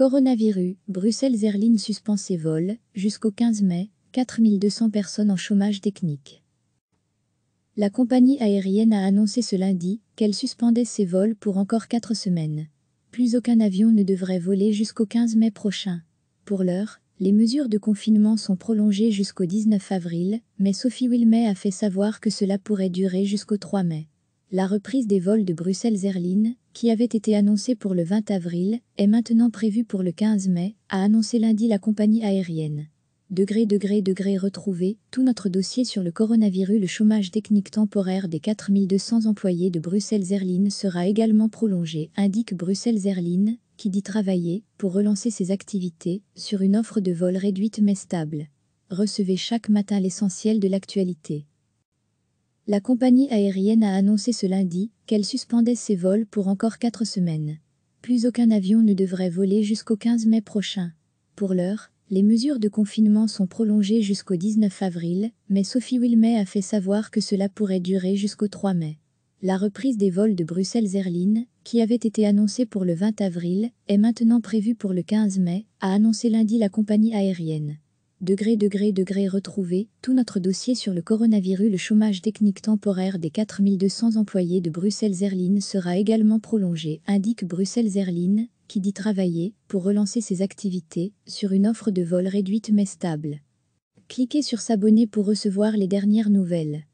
Coronavirus, Bruxelles Airlines suspend ses vols, jusqu'au 15 mai, 4200 personnes en chômage technique. La compagnie aérienne a annoncé ce lundi qu'elle suspendait ses vols pour encore 4 semaines. Plus aucun avion ne devrait voler jusqu'au 15 mai prochain. Pour l'heure, les mesures de confinement sont prolongées jusqu'au 19 avril, mais Sophie Wilmay a fait savoir que cela pourrait durer jusqu'au 3 mai. La reprise des vols de Bruxelles-Zerline, qui avait été annoncée pour le 20 avril, est maintenant prévue pour le 15 mai, a annoncé lundi la compagnie aérienne. Degré, degré, degré retrouvé, tout notre dossier sur le coronavirus, le chômage technique temporaire des 4200 employés de Bruxelles Airlines sera également prolongé, indique Bruxelles Airlines, qui dit travailler, pour relancer ses activités, sur une offre de vol réduite mais stable. Recevez chaque matin l'essentiel de l'actualité la compagnie aérienne a annoncé ce lundi qu'elle suspendait ses vols pour encore quatre semaines. Plus aucun avion ne devrait voler jusqu'au 15 mai prochain. Pour l'heure, les mesures de confinement sont prolongées jusqu'au 19 avril, mais Sophie Wilmay a fait savoir que cela pourrait durer jusqu'au 3 mai. La reprise des vols de Bruxelles Airlines, qui avait été annoncée pour le 20 avril, est maintenant prévue pour le 15 mai, a annoncé lundi la compagnie aérienne degré degré degré retrouvé, tout notre dossier sur le coronavirus, le chômage technique temporaire des 4200 employés de Bruxelles Airlines sera également prolongé, indique Bruxelles Airlines, qui dit travailler, pour relancer ses activités, sur une offre de vol réduite mais stable. Cliquez sur s'abonner pour recevoir les dernières nouvelles.